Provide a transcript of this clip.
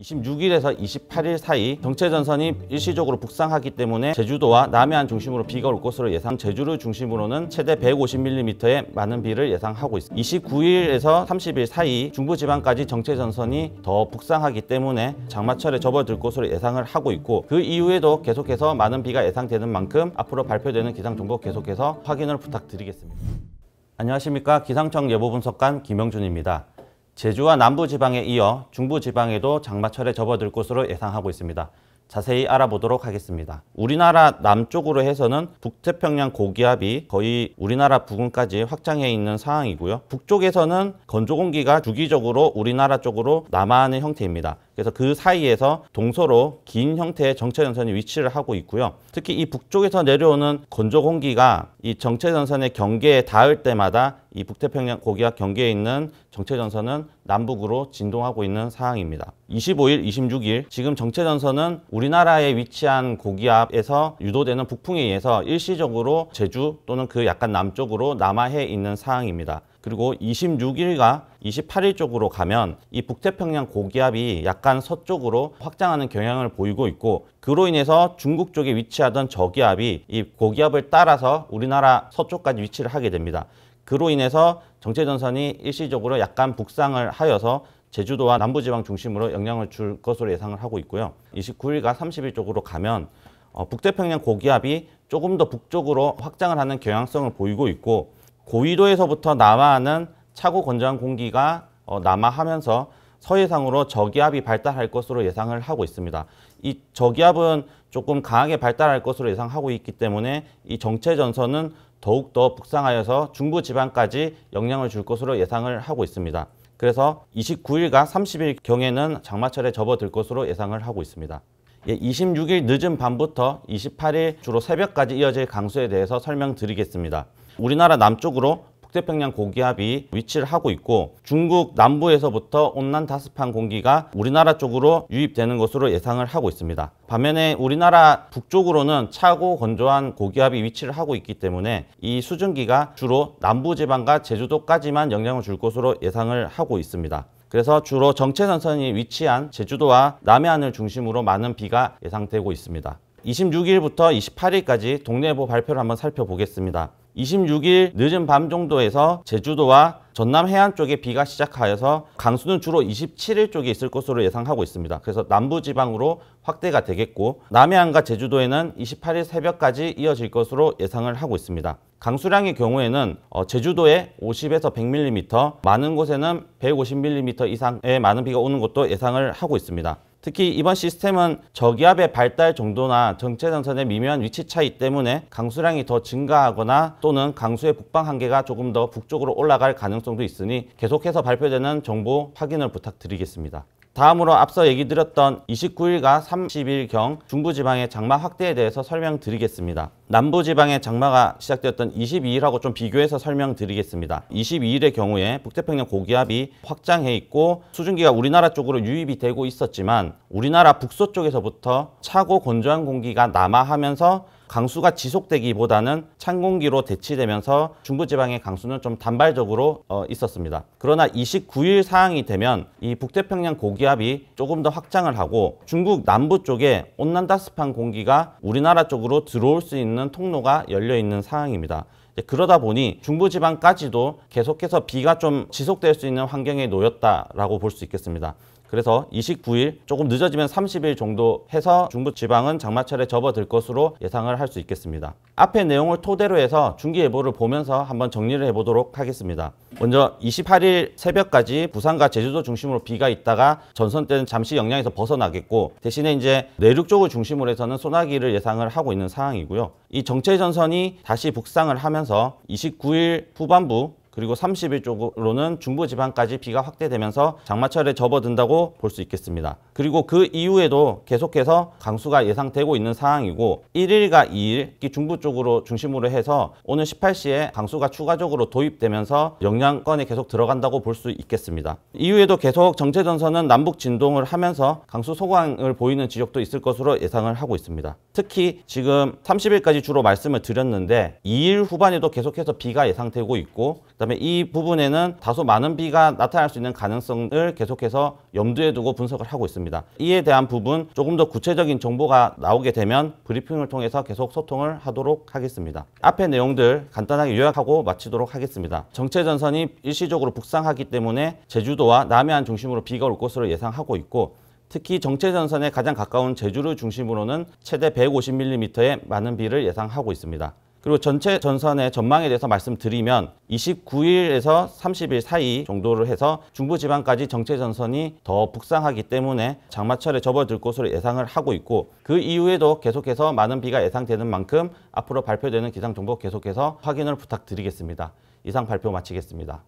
26일에서 28일 사이 정체전선이 일시적으로 북상하기 때문에 제주도와 남해안 중심으로 비가 올 것으로 예상 제주를 중심으로는 최대 150mm의 많은 비를 예상하고 있습니다 29일에서 30일 사이 중부지방까지 정체전선이 더 북상하기 때문에 장마철에 접어들 것으로 예상을 하고 있고 그 이후에도 계속해서 많은 비가 예상되는 만큼 앞으로 발표되는 기상정보 계속해서 확인을 부탁드리겠습니다 안녕하십니까 기상청 예보분석관 김영준입니다 제주와 남부지방에 이어 중부지방에도 장마철에 접어들 것으로 예상하고 있습니다. 자세히 알아보도록 하겠습니다. 우리나라 남쪽으로 해서는 북태평양 고기압이 거의 우리나라 부근까지 확장해 있는 상황이고요. 북쪽에서는 건조공기가 주기적으로 우리나라 쪽으로 남하하는 형태입니다. 그래서 그 사이에서 동서로 긴 형태의 정체전선이 위치를 하고 있고요. 특히 이 북쪽에서 내려오는 건조 공기가 이 정체전선의 경계에 닿을 때마다 이 북태평양 고기압 경계에 있는 정체전선은 남북으로 진동하고 있는 상황입니다. 25일, 26일 지금 정체전선은 우리나라에 위치한 고기압에서 유도되는 북풍에 의해서 일시적으로 제주 또는 그 약간 남쪽으로 남하해 있는 상황입니다. 그리고 26일과 28일 쪽으로 가면 이 북태평양 고기압이 약간 서쪽으로 확장하는 경향을 보이고 있고 그로 인해서 중국 쪽에 위치하던 저기압이 이 고기압을 따라서 우리나라 서쪽까지 위치를 하게 됩니다. 그로 인해서 정체전선이 일시적으로 약간 북상을 하여서 제주도와 남부지방 중심으로 영향을 줄 것으로 예상을 하고 있고요. 29일과 30일 쪽으로 가면 어, 북태평양 고기압이 조금 더 북쪽으로 확장을 하는 경향성을 보이고 있고 고위도에서부터 남하하는 차고 건조한 공기가 어, 남하하면서 서해상으로 저기압이 발달할 것으로 예상을 하고 있습니다. 이 저기압은 조금 강하게 발달할 것으로 예상하고 있기 때문에 이 정체 전선은 더욱더 북상하여서 중부 지방까지 영향을 줄 것으로 예상을 하고 있습니다. 그래서 29일과 30일 경에는 장마철에 접어들 것으로 예상을 하고 있습니다. 예, 26일 늦은 밤부터 28일 주로 새벽까지 이어질 강수에 대해서 설명드리겠습니다. 우리나라 남쪽으로 북태평양 고기압이 위치를 하고 있고 중국 남부에서부터 온난 다습한 공기가 우리나라 쪽으로 유입되는 것으로 예상을 하고 있습니다. 반면에 우리나라 북쪽으로는 차고 건조한 고기압이 위치를 하고 있기 때문에 이 수증기가 주로 남부지방과 제주도까지만 영향을 줄 것으로 예상을 하고 있습니다. 그래서 주로 정체선선이 위치한 제주도와 남해안을 중심으로 많은 비가 예상되고 있습니다. 26일부터 28일까지 동네보 발표를 한번 살펴보겠습니다. 26일 늦은 밤 정도에서 제주도와 전남 해안 쪽에 비가 시작하여서 강수는 주로 27일 쪽에 있을 것으로 예상하고 있습니다. 그래서 남부 지방으로 확대가 되겠고 남해안과 제주도에는 28일 새벽까지 이어질 것으로 예상을 하고 있습니다. 강수량의 경우에는 어, 제주도에 50에서 100mm, 많은 곳에는 150mm 이상의 많은 비가 오는 것도 예상을 하고 있습니다. 특히 이번 시스템은 저기압의 발달 정도나 정체 전선의 미묘한 위치 차이 때문에 강수량이 더 증가하거나 또는 강수의 북방 한계가 조금 더 북쪽으로 올라갈 가능성도 있으니 계속해서 발표되는 정보 확인을 부탁드리겠습니다. 다음으로 앞서 얘기 드렸던 29일과 30일경 중부지방의 장마 확대에 대해서 설명드리겠습니다. 남부지방의 장마가 시작되었던 22일하고 좀 비교해서 설명드리겠습니다. 22일의 경우에 북태평양 고기압이 확장해 있고 수증기가 우리나라 쪽으로 유입이 되고 있었지만 우리나라 북서 쪽에서부터 차고 건조한 공기가 남하하면서 강수가 지속되기보다는 찬 공기로 대치되면서 중부지방의 강수는 좀 단발적으로 어, 있었습니다. 그러나 29일 사항이 되면 이 북태평양 고기압이 조금 더 확장을 하고 중국 남부 쪽에 온난다습한 공기가 우리나라 쪽으로 들어올 수 있는 통로가 열려 있는 상황입니다. 그러다 보니 중부지방까지도 계속해서 비가 좀 지속될 수 있는 환경에 놓였다라고 볼 수 있겠습니다. 그래서 29일 조금 늦어지면 30일 정도 해서 중부지방은 장마철에 접어들 것으로 예상을 할 수 있겠습니다. 앞에 내용을 토대로 해서 중기예보를 보면서 한번 정리를 해보도록 하겠습니다. 먼저 28일 새벽까지 부산과 제주도 중심으로 비가 있다가 전선 때는 잠시 영향에서 벗어나겠고 대신에 이제 내륙 쪽을 중심으로 해서는 소나기를 예상을 하고 있는 상황이고요. 이 정체 전선이 다시 북상을 하면서 29일 후반부 그리고 30일 쪽으로는 중부지방까지 비가 확대되면서 장마철에 접어든다고 볼 수 있겠습니다. 그리고 그 이후에도 계속해서 강수가 예상되고 있는 상황이고 1일과 2일 중부 쪽으로 중심으로 해서 오늘 18시에 강수가 추가적으로 도입되면서 영향권에 계속 들어간다고 볼 수 있겠습니다. 이후에도 계속 정체전선은 남북 진동을 하면서 강수 소강을 보이는 지역도 있을 것으로 예상을 하고 있습니다. 특히 지금 30일까지 주로 말씀을 드렸는데 2일 후반에도 계속해서 비가 예상되고 있고 그 다음에 이 부분에는 다소 많은 비가 나타날 수 있는 가능성을 계속해서 염두에 두고 분석을 하고 있습니다. 이에 대한 부분 조금 더 구체적인 정보가 나오게 되면 브리핑을 통해서 계속 소통을 하도록 하겠습니다. 앞의 내용들 간단하게 요약하고 마치도록 하겠습니다. 정체 전선이 일시적으로 북상하기 때문에 제주도와 남해안 중심으로 비가 올 것으로 예상하고 있고 특히 정체전선에 가장 가까운 제주를 중심으로는 최대 150mm의 많은 비를 예상하고 있습니다. 그리고 전체 전선의 전망에 대해서 말씀드리면 29일에서 30일 사이 정도를 해서 중부지방까지 정체 전선이 더 북상하기 때문에 장마철에 접어들 것으로 예상을 하고 있고 그 이후에도 계속해서 많은 비가 예상되는 만큼 앞으로 발표되는 기상정보 계속해서 확인을 부탁드리겠습니다. 이상 발표 마치겠습니다.